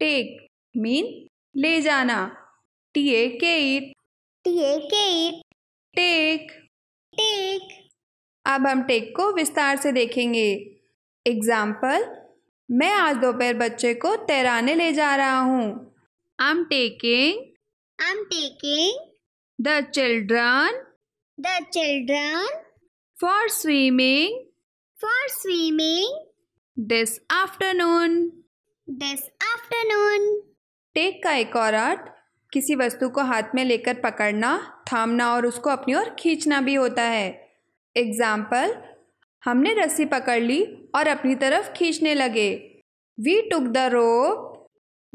Take mean ले जाना T A के इट टी ए के इट टेक टेक अब हम टेक को विस्तार से देखेंगे एग्जाम्पल मैं आज दोपहर बच्चे को तैराने ले जा रहा हूँ I am taking I am taking the children the children for swimming for swimming this afternoon this afternoon take का एक और आर्ट किसी वस्तु को हाथ में लेकर पकड़ना थामना और उसको अपनी ओर खींचना भी होता है एग्जाम्पल हमने रस्सी पकड़ ली और अपनी तरफ खींचने लगे we took the rope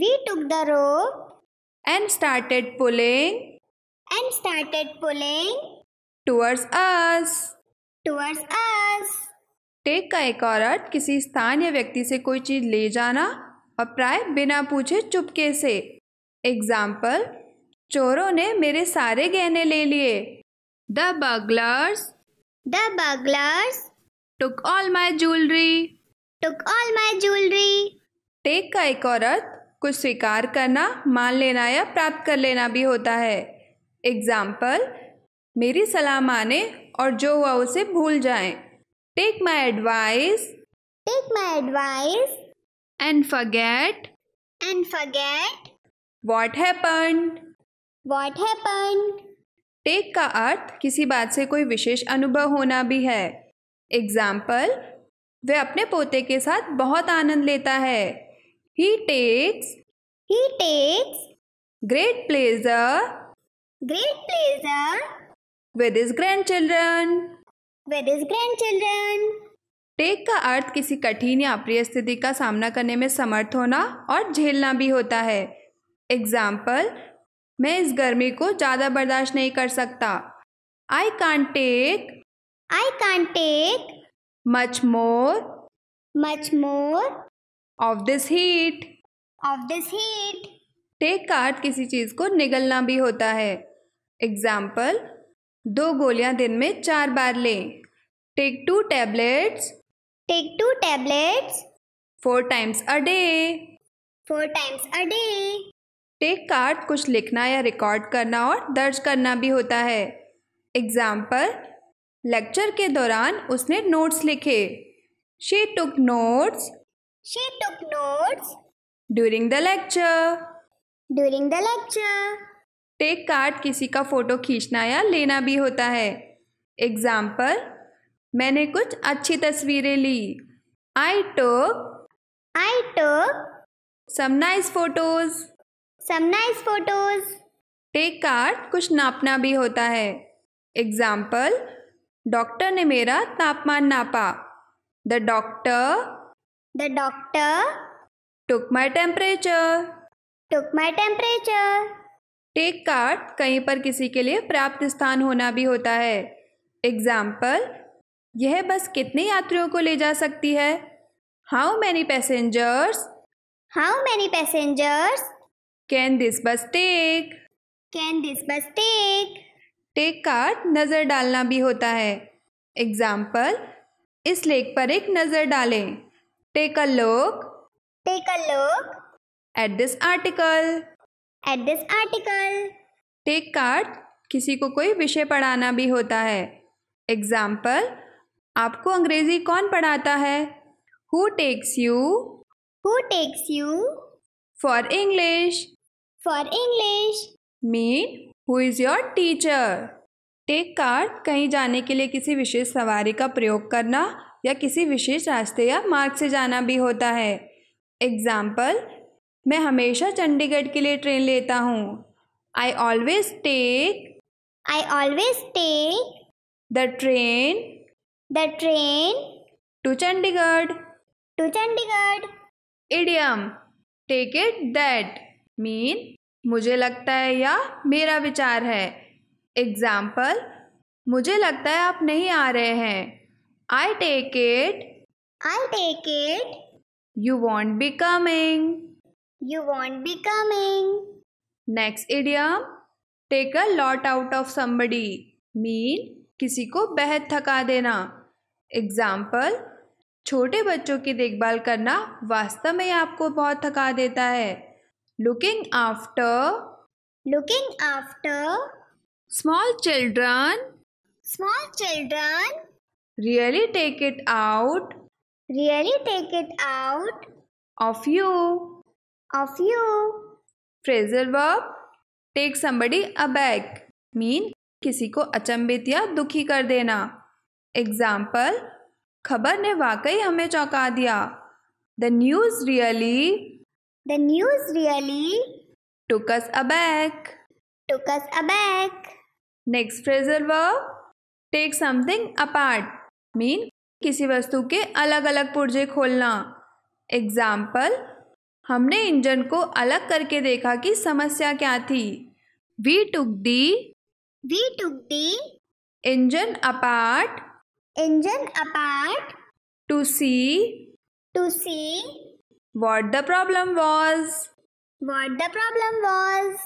we took the rope and started pulling and started pulling towards us towards us take का एक और अर्थ किसी स्थान या व्यक्ति से कोई चीज़ ले जाना और प्राय बिना पूछे चुपके से एग्जाम्पल चोरों ने मेरे सारे गहने ले लिए the burglars the burglars took all my jewellery took all my jewellery take का एक और अर्थ कुछ स्वीकार करना मान लेना या प्राप्त कर लेना भी होता है एग्जाम्पल मेरी सलाह माने और जो हुआ उसे भूल जाए take my advice take my advice and forget and forget what happened what happened take का अर्थ किसी बात से कोई विशेष अनुभव होना भी है एग्जाम्पल वे अपने पोते के साथ बहुत आनंद लेता है he takes he takes great pleasure great pleasure with his grandchildren with his grandchildren take का अर्थ किसी कठिन या अप्रिय स्थिति का सामना करने में समर्थ होना और झेलना भी होता है एग्जाम्पल मैं इस गर्मी को ज़्यादा बर्दाश्त नहीं कर सकता I can't take I can't take much more much more of this heat of this heat take का अर्थ किसी चीज़ को निगलना भी होता है एग्जाम्पल दो गोलियां दिन में चार बार लें take two tablets Take two tablets. Four times a day. Four times a day. Take card कुछ लिखना या रिकॉर्ड करना और दर्ज करना भी होता है एग्जाम्पल लेक्चर के दौरान उसने नोट्स लिखे she took notes she took notes during the lecture during the lecture take card किसी का फोटो खींचना या लेना भी होता है एग्जाम्पल मैंने कुछ अच्छी तस्वीरें ली I took I took some nice photos some nice photos take card कुछ नापना भी होता है एग्जाम्पल डॉक्टर ने मेरा तापमान नापा the doctor the doctor took my temperature took my temperature take card कहीं पर किसी के लिए प्राप्त स्थान होना भी होता है एग्जाम्पल यह बस कितने यात्रियों को ले जा सकती है how many passengers how many passengers can this bus take can this bus take take का नज़र डालना भी होता है एग्जाम्पल इस लेक पर एक नज़र डालें take a look take a look at this article at this article take card किसी को कोई विषय पढ़ाना भी होता है एग्जाम्पल आपको अंग्रेजी कौन पढ़ाता है who takes you who takes you for English for English mean who is your teacher take car कहीं जाने के लिए किसी विशेष सवारी का प्रयोग करना या किसी विशेष रास्ते या मार्ग से जाना भी होता है एग्जाम्पल मैं हमेशा चंडीगढ़ के लिए ट्रेन लेता हूँ I always take I always take the train The train to Chandigarh. To Chandigarh. Idiom. Take it that. Mean. मुझे लगता है या मेरा विचार है एग्जाम्पल मुझे लगता है आप नहीं आ रहे हैं I take it I take it you won't be coming you won't be coming next idiom take a lot out of somebody mean किसी को बेहद थका देना एग्ज़ाम्पल छोटे बच्चों की देखभाल करना वास्तव में आपको बहुत थका देता है looking after looking after small children small children take it out really take it out of you of you phrasal verb take somebody aback mean किसी को अचंभित या दुखी कर देना एग्जाम्पल खबर ने वाकई हमें चौंका दिया the news really the news really took us aback took us aback next phrasal verb take something apart mean किसी वस्तु के अलग अलग पुर्जे खोलना एग्जाम्पल हमने इंजन को अलग करके देखा कि समस्या क्या थी we took the We took the engine apart engine apart to see to see what the problem was what the problem was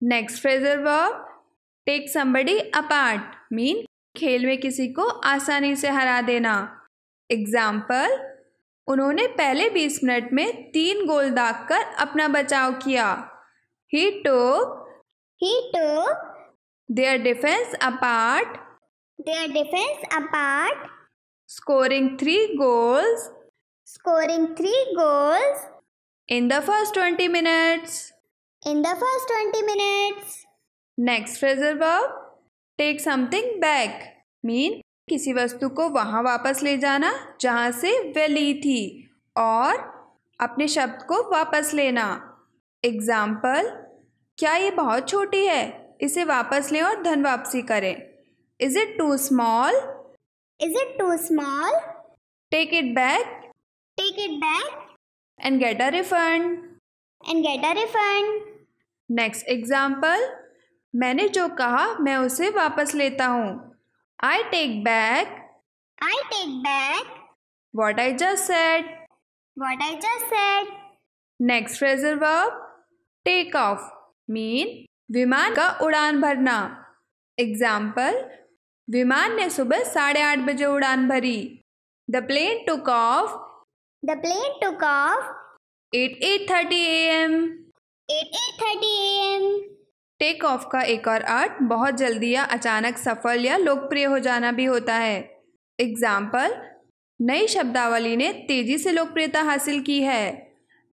next phrasal verb Take somebody apart mean खेल में किसी को आसानी से हरा देना एग्जाम्पल उन्होंने पहले बीस मिनट में तीन गोल दाग कर अपना बचाव किया ही टोक ही टोक their defense apart their defense apart scoring 3 goals scoring 3 goals in the first 20 minutes in the first 20 minutes next phrasal verb take something back mean किसी वस्तु को वहां वापस ले जाना जहां से वे ली थी और अपने शब्द को वापस लेना एग्जाम्पल क्या ये बहुत छोटी है इसे वापस लें और धन वापसी करें is it too small is it too small take it back take it back and get a refund and get a refund next example मैंने जो कहा मैं उसे वापस लेता हूँ I take back I take back what I just said what I just said next phrasal verb take off mean विमान का उड़ान भरना एग्जाम्पल विमान ने सुबह साढ़े आठ बजे उड़ान भरी the plane took off the plane took off at eight thirty A M at eight thirty A M take off का एक और अर्थ बहुत जल्दी या अचानक सफल या लोकप्रिय हो जाना भी होता है एग्जाम्पल नई शब्दावली ने तेजी से लोकप्रियता हासिल की है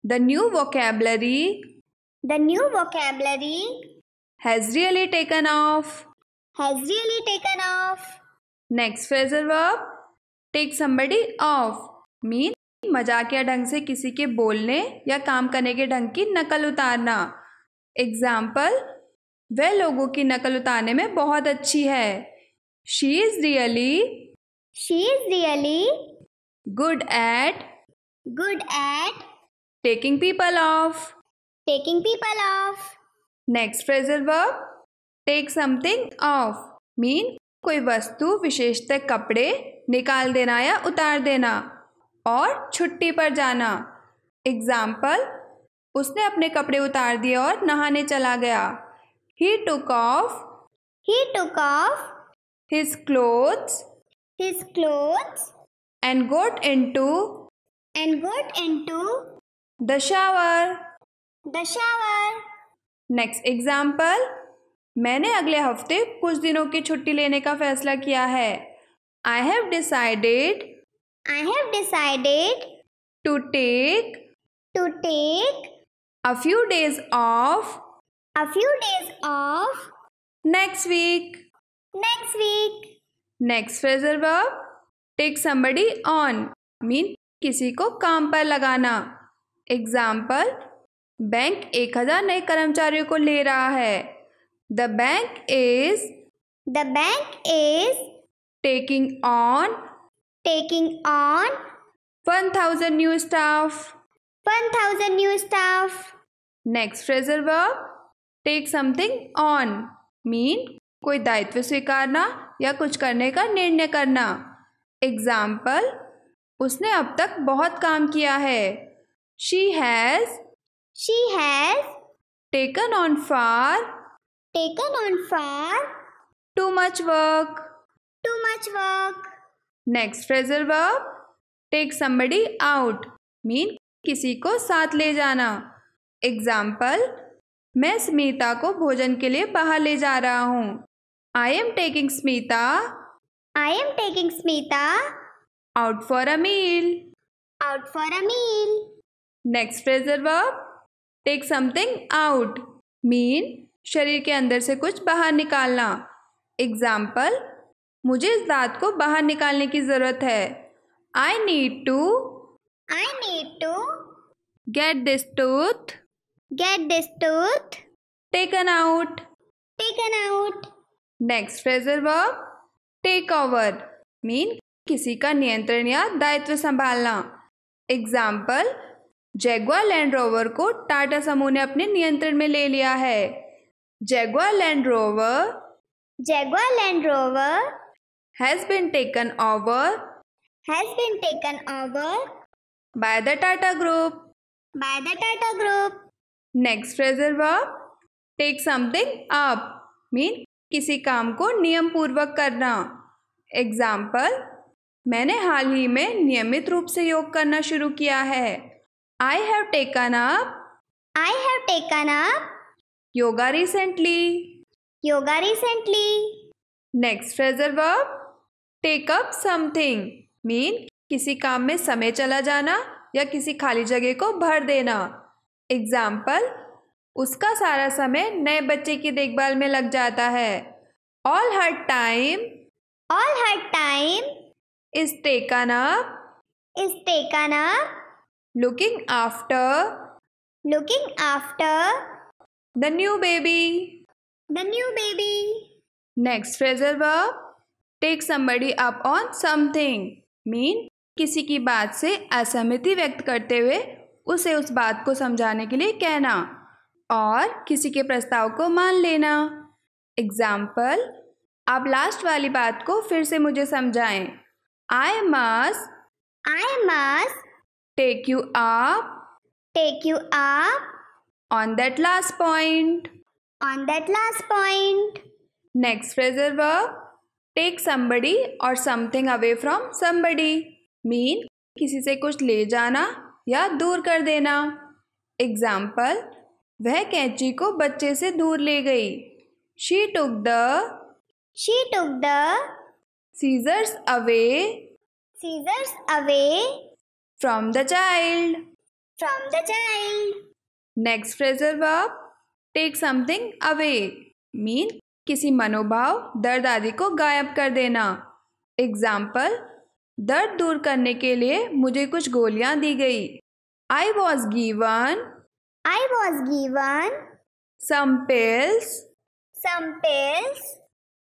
the new vocabulary the new vocabulary Has really taken off. Has really taken off. next phrasal verb take somebody off mean मजाकिया ढंग से किसी के बोलने या काम करने के ढंग की नकल उतारना एग्जाम्पल वह लोगों की नकल उतारने में बहुत अच्छी है she is really she is really good at good at taking people off taking people off next phrasal verb take something off mean कोई वस्तु विशेषतः कपड़े निकाल देना या उतार देना और छुट्टी पर जाना एग्जाम्पल उसने अपने कपड़े उतार दिए और नहाने चला गया he took off he took off his clothes his clothes and got into and got into the shower the shower next example मैंने अगले हफ्ते कुछ दिनों की छुट्टी लेने का फैसला किया है I have decided I have decided to take to take a few days off a few days off next week next week next phrasal verb take somebody on mean किसी को काम पर लगाना एग्जाम्पल बैंक एक हजार नए कर्मचारियों को ले रहा है the bank is the bank is taking on taking on one thousand new staff one thousand new staff next phrasal verb take something on mean कोई दायित्व स्वीकारना या कुछ करने का निर्णय करना एग्जाम्पल उसने अब तक बहुत काम किया है she has She has taken on far taken on far too much work too much work next phrasal verb take somebody out mean किसी को साथ ले जाना एग्जाम्पल मैं स्मिता को भोजन के लिए बाहर ले जा रहा हूँ I am taking Smita I am taking Smita out for a meal out for a meal next phrasal verb take something out mean शरीर के अंदर से कुछ बाहर निकालना एग्जाम्पल मुझे इस दांत को बाहर निकालने की ज़रूरत है I need to I need to get this tooth get this tooth taken out taken out next phrasal verb take over mean किसी का नियंत्रण या दायित्व संभालना एग्जाम्पल जैगवा लैंड रोवर को टाटा समूह ने अपने नियंत्रण में ले लिया है Jaguar Land Rover Jaguar Land Rover has been taken over has been taken over by the Tata group by the Tata group next phrasal verb take something up mean किसी काम को नियम पूर्वक करना एग्जाम्पल मैंने हाल ही में नियमित रूप से योग करना शुरू किया है I have taken up I have taken up yoga recently. Yoga recently. Next phrasal verb take up something mean किसी काम में समय चला जाना या किसी खाली जगह को भर देना Example. उसका सारा समय नए बच्चे की देखभाल में लग जाता है All her time. All her time. Is taken up. Is taken up. looking after looking after the new baby the new baby next phrasal verb take somebody up on something mean किसी की बात से असहमति व्यक्त करते हुए उसे उस बात को समझाने के लिए कहना और किसी के प्रस्ताव को मान लेना एग्जाम्पल आप लास्ट वाली बात को फिर से मुझे समझाएं I must I must Take you up. Take you up. On that last point. On that last point. Next phrasal verb. Take somebody or something away from somebody. Mean किसी से कुछ ले जाना या दूर कर देना एग्जाम्पल वह कैंची को बच्चे से दूर ले गई she took the she took the scissors away scissors away From the child. From the child. Next phrasal verb. Take something away. Mean किसी मनोभाव दर्द आदि को गायब कर देना एग्जाम्पल दर्द दूर करने के लिए मुझे कुछ गोलियां दी गई I was given I was given some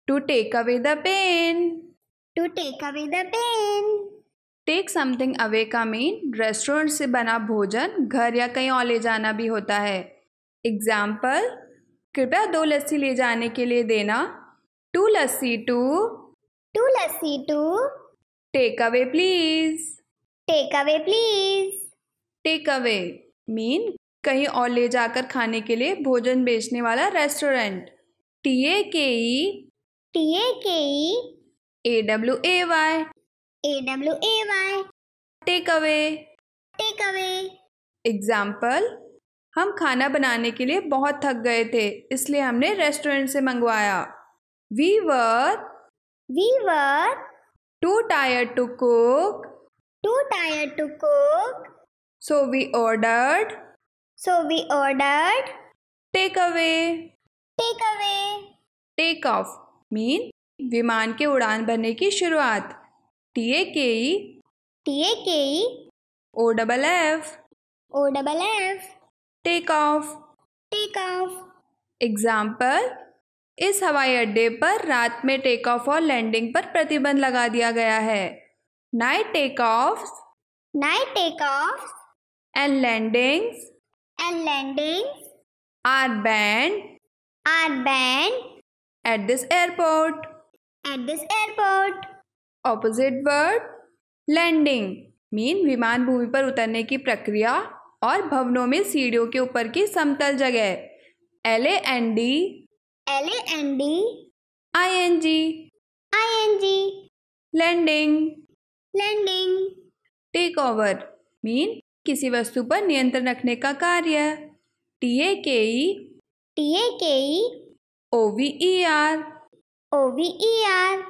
to take away the pain to take away the pain take something away का मीन रेस्टोरेंट से बना भोजन घर या कहीं और ले जाना भी होता है एग्जाम्पल कृपया दो लस्सी ले जाने के लिए देना two lassi to two lassi to take away please take away please take away mean कहीं और ले जाकर खाने के लिए भोजन बेचने वाला restaurant T A K E T A K E A W A Y A W A Y Take away. Take away. Example. हम खाना बनाने के लिए बहुत थक गए थे इसलिए हमने रेस्टोरेंट से मंगवाया we were we were too tired to cook too tired to cook so we ordered so we ordered takeaway takeaway take off mean विमान के उड़ान भरने की शुरुआत T A K E T A K E O double F O double F Take off Take off example इस हवाई अड्डे पर रात में टेक ऑफ और लैंडिंग पर प्रतिबंध लगा दिया गया है night take off night take off and landing and landing are banned are banned at this airport at this airport opposite word landing mean विमान भूमि पर उतरने की प्रक्रिया और भवनों में सीढ़ियों के ऊपर की समतल जगह L A N D L N D I N G I N G landing landing take over mean किसी वस्तु पर नियंत्रण रखने का कार्य T A K E T A K E O V E R O V E R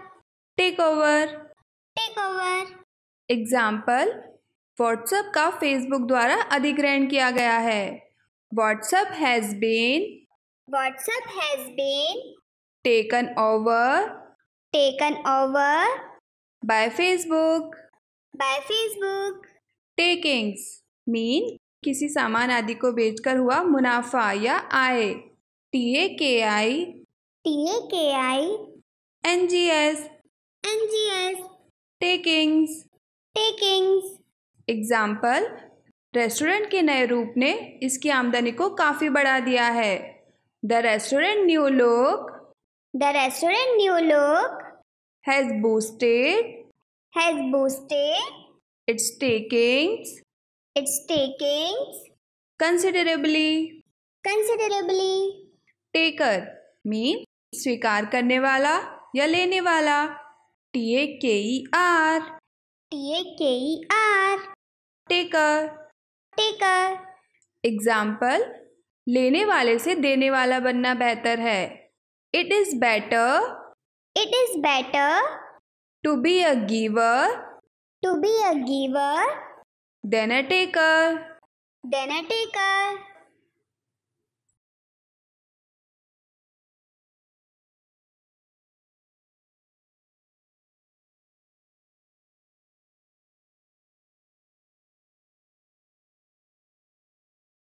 take over take over example WhatsApp का Facebook द्वारा अधिग्रहण किया गया है WhatsApp has been WhatsApp has been taken over taken over by Facebook by Facebook takings mean किसी सामान आदि को बेचकर हुआ मुनाफा या I T A K I T A K I N G S N G S takings takings example restaurant के नए रूप ने इसकी आमदनी को काफ़ी बढ़ा दिया है the restaurant new look the restaurant new look has boosted has boosted its takings its takings considerably considerably taker mean स्वीकार करने वाला या लेने वाला T A K E R T A K E R taker taker example लेने वाले से देने वाला बनना बेहतर है it is better it is better to be a giver to be a giver than a taker than a taker